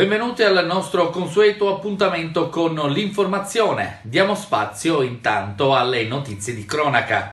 Benvenuti al nostro consueto appuntamento con l'informazione. Diamo spazio intanto alle notizie di cronaca.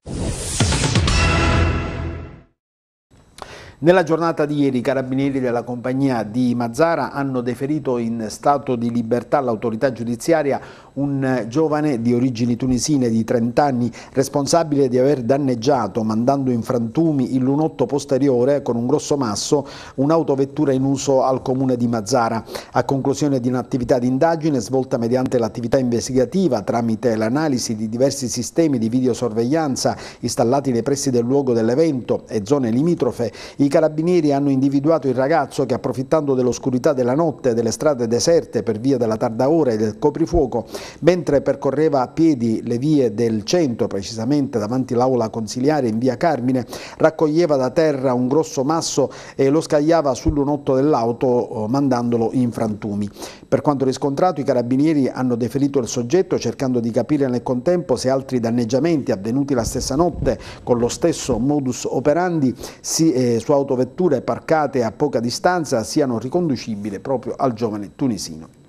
Nella giornata di ieri i carabinieri della compagnia di Mazzara hanno deferito in stato di libertà all'autorità giudiziaria un giovane di origini tunisine di 30 anni responsabile di aver danneggiato, mandando in frantumi il lunotto posteriore con un grosso masso, un'autovettura in uso al comune di Mazzara. A conclusione di un'attività di indagine svolta mediante l'attività investigativa tramite l'analisi di diversi sistemi di videosorveglianza installati nei pressi del luogo dell'evento e zone limitrofe, i i carabinieri hanno individuato il ragazzo che approfittando dell'oscurità della notte, delle strade deserte per via della tarda ora e del coprifuoco, mentre percorreva a piedi le vie del centro, precisamente davanti l'aula consiliare in via Carmine, raccoglieva da terra un grosso masso e lo scagliava sul lunotto dell'auto eh, mandandolo in frantumi. Per quanto riscontrato i carabinieri hanno deferito il soggetto cercando di capire nel contempo se altri danneggiamenti avvenuti la stessa notte con lo stesso modus operandi si, eh, su autovetture parcate a poca distanza siano riconducibili proprio al giovane tunisino.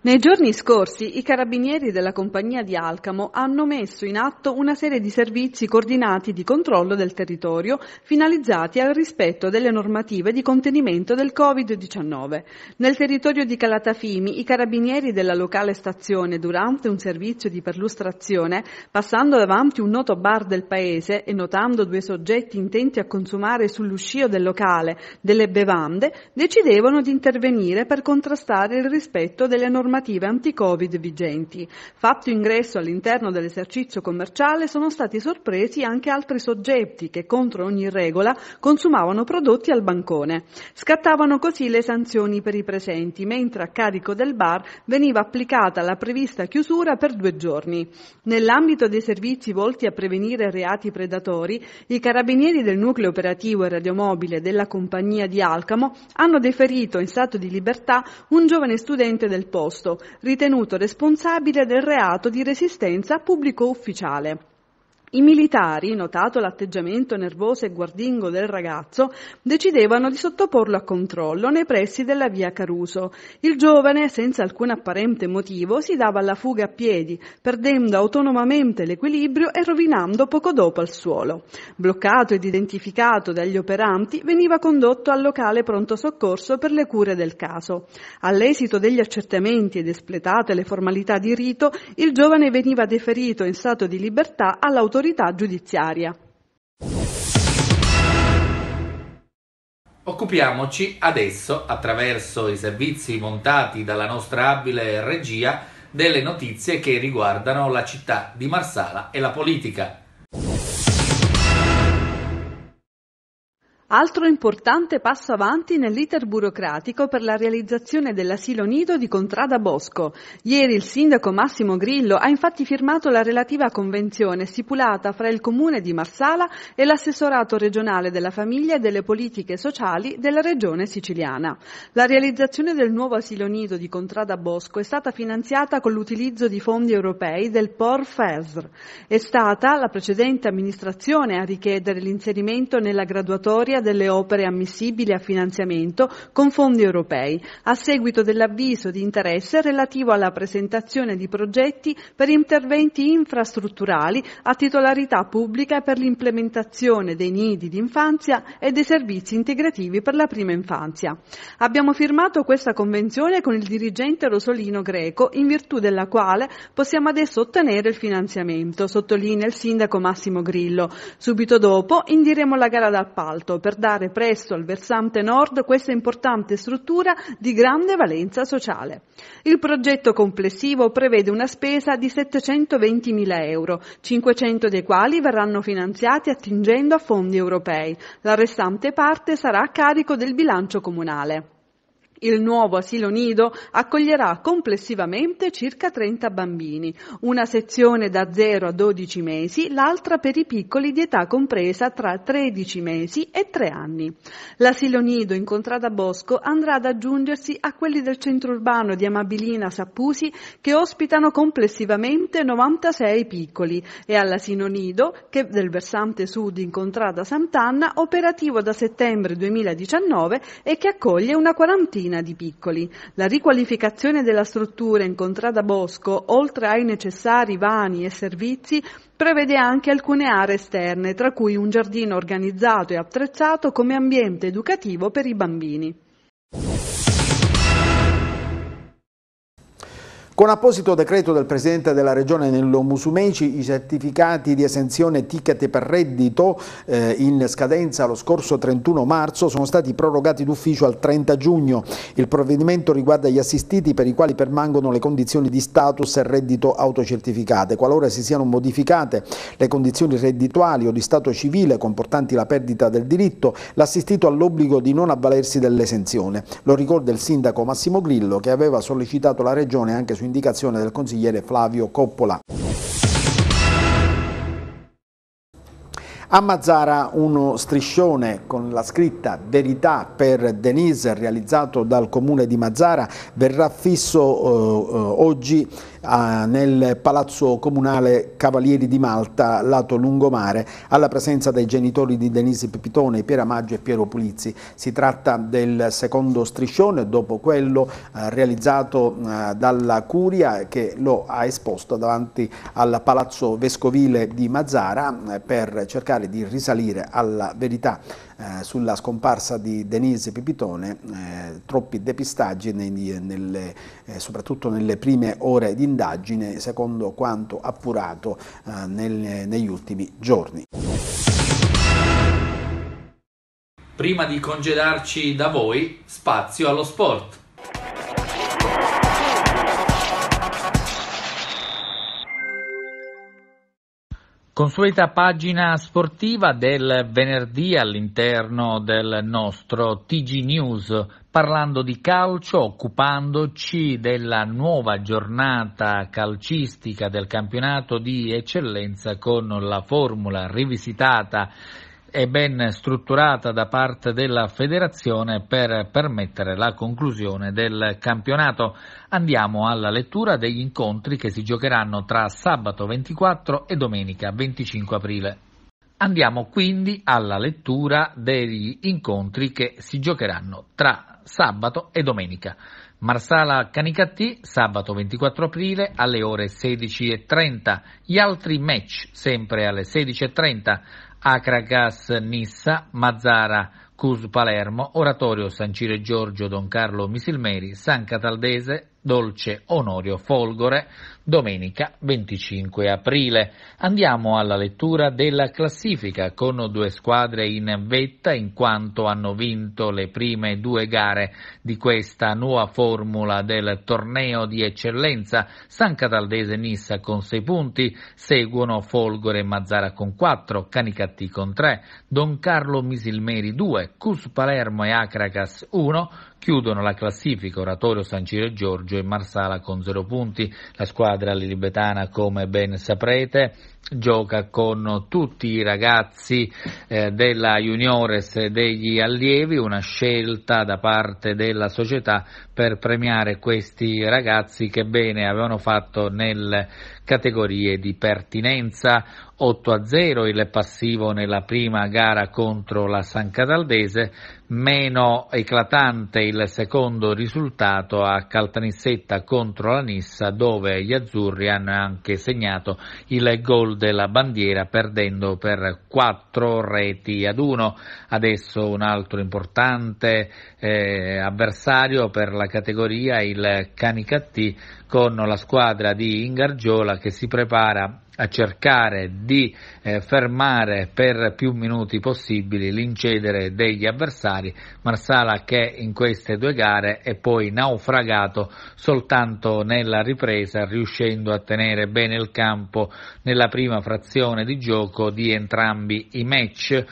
Nei giorni scorsi i carabinieri della compagnia di Alcamo hanno messo in atto una serie di servizi coordinati di controllo del territorio finalizzati al rispetto delle normative di contenimento del Covid-19. Nel territorio di Calatafimi i carabinieri della locale stazione durante un servizio di perlustrazione, passando davanti un noto bar del paese e notando due soggetti intenti a consumare sull'uscio del locale delle bevande, decidevano di intervenire per contrastare il rispetto delle normative normative anti-Covid vigenti. Fatto ingresso all'interno dell'esercizio commerciale sono stati sorpresi anche altri soggetti che contro ogni regola consumavano prodotti al bancone. Scattavano così le sanzioni per i presenti, mentre a carico del bar veniva applicata la prevista chiusura per due giorni. Nell'ambito dei servizi volti a prevenire reati predatori, i carabinieri del nucleo operativo e radiomobile della compagnia di Alcamo hanno deferito in stato di libertà un giovane studente del posto agosto, ritenuto responsabile del reato di resistenza a pubblico ufficiale. I militari, notato l'atteggiamento nervoso e guardingo del ragazzo, decidevano di sottoporlo a controllo nei pressi della via Caruso. Il giovane, senza alcun apparente motivo, si dava alla fuga a piedi, perdendo autonomamente l'equilibrio e rovinando poco dopo al suolo. Bloccato ed identificato dagli operanti, veniva condotto al locale pronto soccorso per le cure del caso. All'esito degli accertamenti ed espletate le formalità di rito, il giovane veniva deferito in stato di libertà all'autorità dell'autorità giudiziaria. Occupiamoci adesso, attraverso i servizi montati dalla nostra abile regia, delle notizie che riguardano la città di Marsala e la politica. Altro importante passo avanti nell'iter burocratico per la realizzazione dell'asilo nido di Contrada Bosco. Ieri il sindaco Massimo Grillo ha infatti firmato la relativa convenzione stipulata fra il comune di Marsala e l'assessorato regionale della famiglia e delle politiche sociali della regione siciliana. La realizzazione del nuovo asilo nido di Contrada Bosco è stata finanziata con l'utilizzo di fondi europei del POR FESR. È stata la precedente amministrazione a richiedere l'inserimento nella graduatoria graduatoria delle opere ammissibili a finanziamento con fondi europei, a seguito dell'avviso di interesse relativo alla presentazione di progetti per interventi infrastrutturali a titolarità pubblica per l'implementazione dei nidi d'infanzia e dei servizi integrativi per la prima infanzia. Abbiamo firmato questa convenzione con il dirigente Rosolino Greco, in virtù della quale possiamo adesso ottenere il finanziamento, sottolinea il sindaco Massimo Grillo. Subito dopo indiremo la gara d'appalto per dare presto al versante nord questa importante struttura di grande valenza sociale. Il progetto complessivo prevede una spesa di 720.000 euro, 500 dei quali verranno finanziati attingendo a fondi europei. La restante parte sarà a carico del bilancio comunale. Il nuovo asilo nido accoglierà complessivamente circa 30 bambini, una sezione da 0 a 12 mesi, l'altra per i piccoli di età compresa tra 13 mesi e 3 anni. L'asilo nido in Contrada Bosco andrà ad aggiungersi a quelli del centro urbano di Amabilina Sappusi che ospitano complessivamente 96 piccoli e all'asilo nido che del versante sud in Contrada Sant'Anna operativo da settembre 2019 e che accoglie una quarantina cinquantina di piccoli. La riqualificazione della struttura in contrada Bosco, oltre ai necessari vani e servizi, prevede anche alcune aree esterne, tra cui un giardino organizzato e attrezzato come ambiente educativo per i bambini. Con apposito decreto del Presidente della Regione Nello Musumeci, i certificati di esenzione ticket per reddito eh, in scadenza lo scorso 31 marzo sono stati prorogati d'ufficio al 30 giugno. Il provvedimento riguarda gli assistiti per i quali permangono le condizioni di status e reddito autocertificate. Qualora si siano modificate le condizioni reddituali o di stato civile comportanti la perdita del diritto, l'assistito ha l'obbligo di non avvalersi dell'esenzione. Lo ricorda il sindaco Massimo Grillo che aveva sollecitato la Regione anche su indicazione del consigliere Flavio Coppola. A Mazzara uno striscione con la scritta Verità per Denise realizzato dal comune di Mazzara verrà fisso eh, eh oggi eh, nel palazzo comunale Cavalieri di Malta lato lungomare alla presenza dei genitori di Denise Pepitone, Piera Maggio e Piero Pulizzi. Si tratta del secondo striscione dopo quello eh, realizzato eh, dalla Curia che lo ha esposto davanti al palazzo vescovile di Mazzara eh, per cercare cercare di risalire alla verità eh, sulla scomparsa di Denise Pipitone, eh, troppi depistaggi nei, nelle, eh, soprattutto nelle prime ore di indagine secondo quanto appurato eh, nel, negli ultimi giorni. Prima di congedarci da voi, spazio allo sport. Consueta pagina sportiva del venerdì all'interno del nostro TG News, parlando di calcio, occupandoci della nuova giornata calcistica del campionato di eccellenza con la formula rivisitata e ben strutturata da parte della federazione per permettere la conclusione del campionato. Andiamo alla lettura degli incontri che si giocheranno tra sabato 24 e domenica 25 aprile. Andiamo quindi alla lettura degli incontri che si giocheranno tra sabato e domenica. Marsala Canicattì sabato 24 aprile alle ore 16.30. Gli altri match sempre alle 16.30. Acragas Nissa, Mazzara Cus Palermo, Oratorio San Cire Giorgio Don Carlo Misilmeri, San Cataldese Dolce Onorio Folgore, domenica 25 aprile. Andiamo alla lettura della classifica con due squadre in vetta in quanto hanno vinto le prime due gare di questa nuova formula del torneo di eccellenza. San Cataldese Nissa con 6 punti, seguono Folgore e Mazzara con 4, Canicattì con 3, Don Carlo Misilmeri 2, Cus Palermo e Acracas 1, Chiudono la classifica Oratorio San Ciro Giorgio e Marsala con 0 punti. La squadra lilibetana, come ben saprete, gioca con tutti i ragazzi eh, della Juniores e degli allievi, una scelta da parte della società per premiare questi ragazzi che bene avevano fatto nelle categorie di pertinenza 8 a 0 il passivo nella prima gara contro la San Cataldese, meno eclatante il secondo risultato a Caltanissetta contro la Nissa dove gli azzurri hanno anche segnato il gol della bandiera perdendo per quattro reti ad uno. Adesso un altro importante eh, avversario per la categoria, il Canicattì, con la squadra di Ingargiola che si prepara a cercare di eh, fermare per più minuti possibili l'incedere degli avversari, Marsala che in queste due gare è poi naufragato soltanto nella ripresa, riuscendo a tenere bene il campo nella prima frazione di gioco di entrambi i match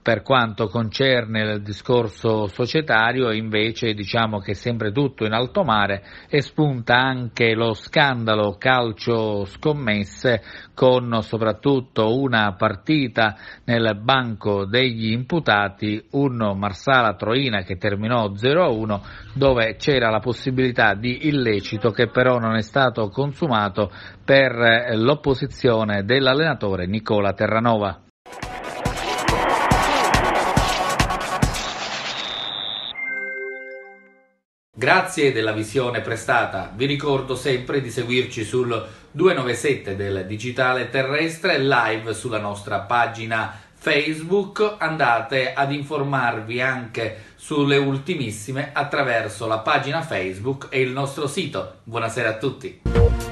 per quanto concerne il discorso societario, invece diciamo che è sempre tutto in alto mare e spunta anche lo scandalo calcio scommesse con soprattutto una partita nel banco degli imputati, un Marsala Troina che terminò 0-1 dove c'era la possibilità di illecito che però non è stato consumato per eh, l'opposizione dell'allenatore Nicola Terranova. Grazie della visione prestata, vi ricordo sempre di seguirci sul 297 del Digitale Terrestre live sulla nostra pagina Facebook, andate ad informarvi anche sulle ultimissime attraverso la pagina Facebook e il nostro sito. Buonasera a tutti.